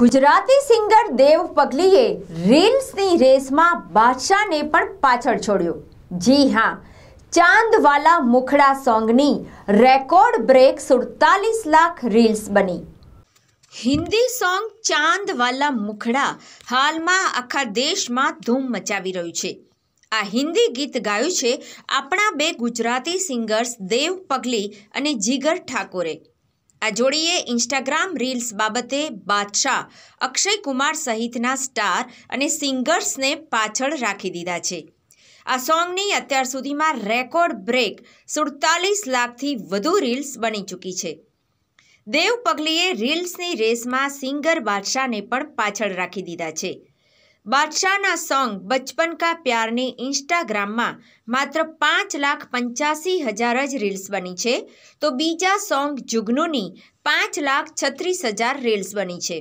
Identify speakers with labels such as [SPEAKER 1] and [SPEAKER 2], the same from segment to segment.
[SPEAKER 1] Gujarati singer દેવ પગલીએ રીલ્સની રેસમાં બાદશાહને પણ પાછળ છોડ્યો જી હા ચાંદવાલા મુખડા સોંગની રેકોર્ડ બ્રેક સુડતાલીસ લાખ રીલ્સ બની હિન્દી સોંગ ચાંદવાલા મુખડા હાલમાં આખા દેશમાં ધૂમ મચાવી રહ્યું છે આ હિન્દી ગીત ગાયું છે આપણા બે ગુજરાતી સિંગર્સ દેવ પગલી અને જીગર ઠાકોરે આ જોડીએ ઇન્સ્ટાગ્રામ રીલ્સ બાબતે બાદશાહ અક્ષય કુમાર સહિતના સ્ટાર અને સિંગર્સને પાછળ રાખી દીધા છે આ સોંગની અત્યાર સુધીમાં રેકોર્ડ બ્રેક સુડતાલીસ લાખથી વધુ રીલ્સ બની ચૂકી છે દેવ પગલીએ રીલ્સની રેસમાં સિંગર બાદશાહને પણ પાછળ રાખી દીધા છે બાદશાહના સોંગ બચપન કા પ્યારને ઇન્સ્ટાગ્રામમાં માત્ર પાંચ લાખ પંચ્યાસી હજાર જ રીલ્સ બની છે તો બીજા સોંગ જુગનુની પાંચ લાખ છત્રીસ હજાર રીલ્સ બની છે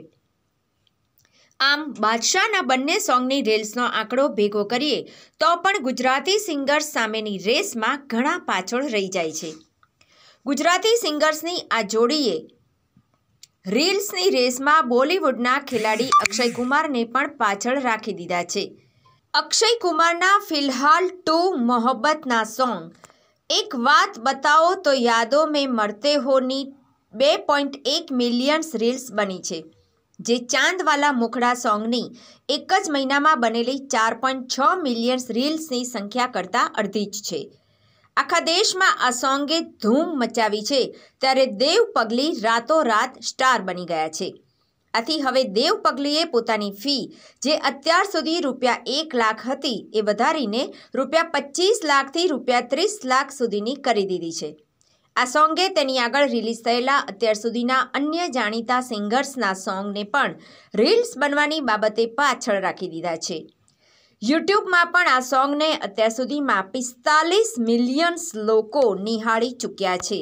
[SPEAKER 1] આમ બાદશાહના બંને સોંગની રીલ્સનો આંકડો ભેગો કરીએ તો પણ ગુજરાતી સિંગર્સ સામેની રેસમાં ઘણા પાછળ રહી જાય છે ગુજરાતી સિંગર્સની આ જોડીએ રીલ્સની રેસમાં બોલિવૂડના ખેલાડી અક્ષય કુમારને પણ પાછળ રાખી દીધા છે અક્ષય કુમારના ફિલહાલ ટુ મોહબ્બતના સોંગ એક વાત બતાવો તો યાદો મેં મળતે હોની બે પોઈન્ટ એક મિલિયન્સ રીલ્સ બની છે જે ચાંદવાલા મુખડા સોંગની એક જ મહિનામાં બનેલી ચાર પોઈન્ટ છ મિલિયન્સ રીલ્સની સંખ્યા કરતાં અડધી જ છે આખા દેશમાં આ સોંગે ધૂમ મચાવી છે ત્યારે દેવ પગલી રાતોરાત સ્ટાર બની ગયા છે આથી હવે દેવ પગલીએ પોતાની ફી જે અત્યાર સુધી રૂપિયા એક લાખ હતી એ વધારીને રૂપિયા પચીસ લાખથી રૂપિયા ત્રીસ લાખ સુધીની કરી દીધી છે આ સોંગે તેની આગળ રિલીઝ થયેલા અત્યાર સુધીના અન્ય જાણીતા સિંગર્સના સોંગને પણ રીલ્સ બનવાની બાબતે પાછળ રાખી દીધા છે યુટ્યુબમાં પણ આ સોંગને અત્યાર સુધીમાં પિસ્તાલીસ મિલિયન્સ લોકો નિહાળી ચૂક્યા છે